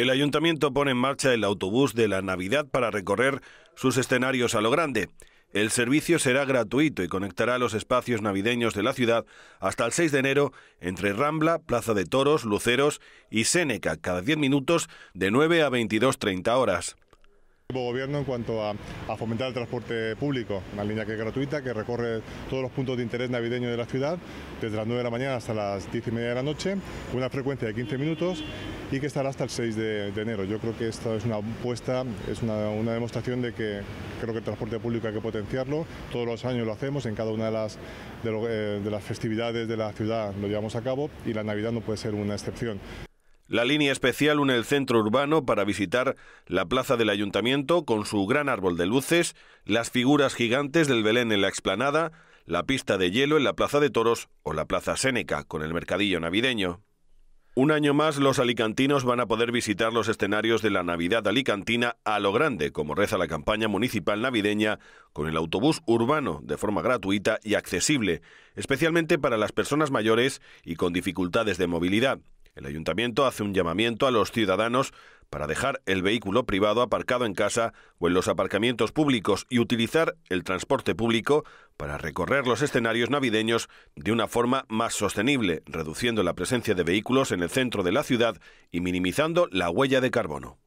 El ayuntamiento pone en marcha el autobús de la Navidad para recorrer sus escenarios a lo grande. El servicio será gratuito y conectará los espacios navideños de la ciudad hasta el 6 de enero entre Rambla, Plaza de Toros, Luceros y Séneca, cada 10 minutos de 9 a 22.30 horas gobierno en cuanto a, fomentar el transporte público, una línea que es gratuita, que recorre todos los puntos de interés navideño de la ciudad, desde las 9 de la mañana hasta las 10 y media de la noche, con una frecuencia de 15 minutos y que estará hasta el 6 de, enero. Yo creo que esta es una apuesta, es una, demostración de que creo que el transporte público hay que potenciarlo, todos los años lo hacemos, en cada una de las eh, festividades de la ciudad lo llevamos a cabo y la Navidad no puede ser una excepción. La línea especial une el centro urbano para visitar la plaza del ayuntamiento con su gran árbol de luces, las figuras gigantes del Belén en la explanada, la pista de hielo en la plaza de toros o la plaza Séneca con el mercadillo navideño. Un año más los alicantinos van a poder visitar los escenarios de la Navidad alicantina a lo grande, como reza la campaña municipal navideña, con el autobús urbano de forma gratuita y accesible, especialmente para las personas mayores y con dificultades de movilidad. El ayuntamiento hace un llamamiento a los ciudadanos para dejar el vehículo privado aparcado en casa o en los aparcamientos públicos y utilizar el transporte público para recorrer los escenarios navideños de una forma más sostenible, reduciendo la presencia de vehículos en el centro de la ciudad y minimizando la huella de carbono.